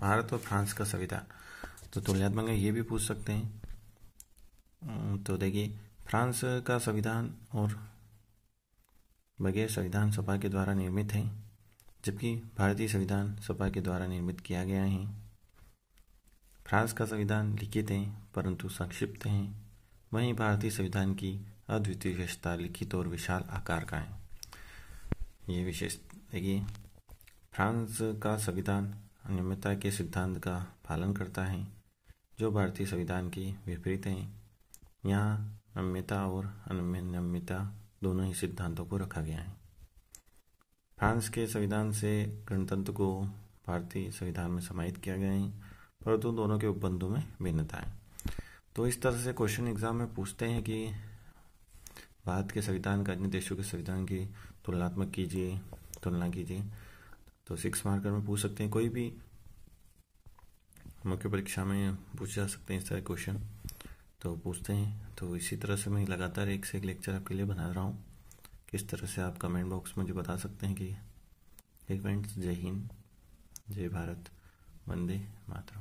भारत और फ्रांस का संविधान तो तुलनात्मक ये भी पूछ सकते हैं तो देखिए फ्रांस का संविधान और बगैर संविधान सभा के द्वारा निर्मित है जबकि भारतीय संविधान सभा के द्वारा निर्मित किया गया है फ्रांस का संविधान लिखित है परंतु संक्षिप्त है वहीं भारतीय संविधान की अद्वितीय विशेषता लिखित और विशाल आकार का है ये विशेष देखिए फ्रांस का संविधान अनियमितता के सिद्धांत का पालन करता है जो भारतीय संविधान की विपरीत है यहाँ नम्यता और अनियमितता दोनों ही सिद्धांतों को रखा गया है फ्रांस के संविधान से गणतंत्र को भारतीय संविधान में समाहित किया गया है परंतु दोनों के उपबंधों में भिन्नता है तो इस तरह से क्वेश्चन एग्जाम में पूछते हैं कि भारत के संविधान का अन्य देशों के संविधान की तुलनात्मक कीजिए तुलना कीजिए तो सिक्स मार्कर में पूछ सकते हैं कोई भी मुख्य परीक्षा में पूछ जा सकते हैं इस तरह क्वेश्चन तो पूछते हैं तो इसी तरह से मैं लगातार एक से एक लेक्चर आपके लिए बना रहा हूँ किस तरह से आप कमेंट बॉक्स में मुझे बता सकते हैं कि एक मिनट जय हिंद जय भारत वंदे मातरम